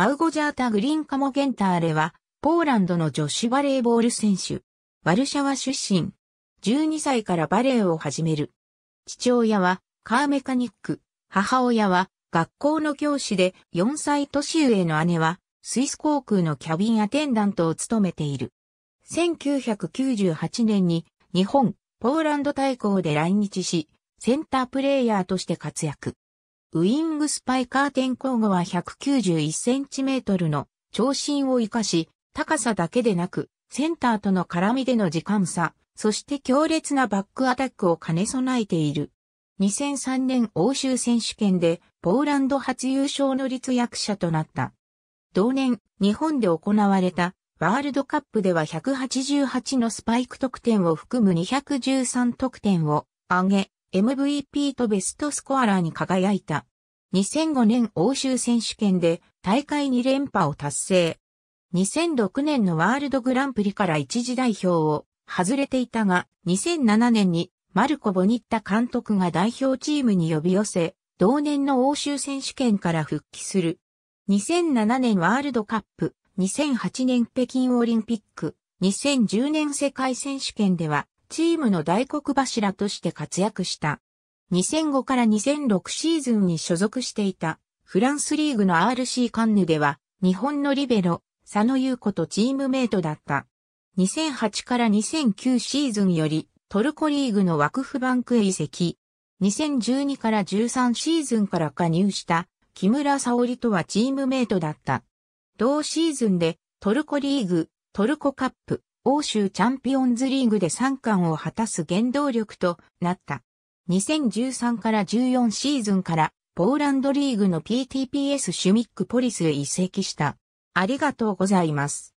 マウゴジャータ・グリンカモ・ゲンターレは、ポーランドの女子バレーボール選手。ワルシャワ出身。12歳からバレーを始める。父親は、カーメカニック。母親は、学校の教師で、4歳年上の姉は、スイス航空のキャビンアテンダントを務めている。1998年に、日本、ポーランド大港で来日し、センタープレイヤーとして活躍。ウィングスパイカー転向後は 191cm の長身を生かし、高さだけでなく、センターとの絡みでの時間差、そして強烈なバックアタックを兼ね備えている。2003年欧州選手権でポーランド初優勝の立役者となった。同年、日本で行われたワールドカップでは188のスパイク得点を含む213得点を挙げ、MVP とベストスコアラーに輝いた。2005年欧州選手権で大会2連覇を達成。2006年のワールドグランプリから一時代表を外れていたが、2007年にマルコ・ボニッタ監督が代表チームに呼び寄せ、同年の欧州選手権から復帰する。2007年ワールドカップ、2008年北京オリンピック、2010年世界選手権ではチームの大黒柱として活躍した。2005から2006シーズンに所属していたフランスリーグの RC カンヌでは日本のリベロ、佐野優子とチームメイトだった。2008から2009シーズンよりトルコリーグのワクフバンクへ移籍。2012から13シーズンから加入した木村沙織とはチームメイトだった。同シーズンでトルコリーグ、トルコカップ、欧州チャンピオンズリーグで3冠を果たす原動力となった。2013から14シーズンからポーランドリーグの PTPS シュミックポリスへ移籍した。ありがとうございます。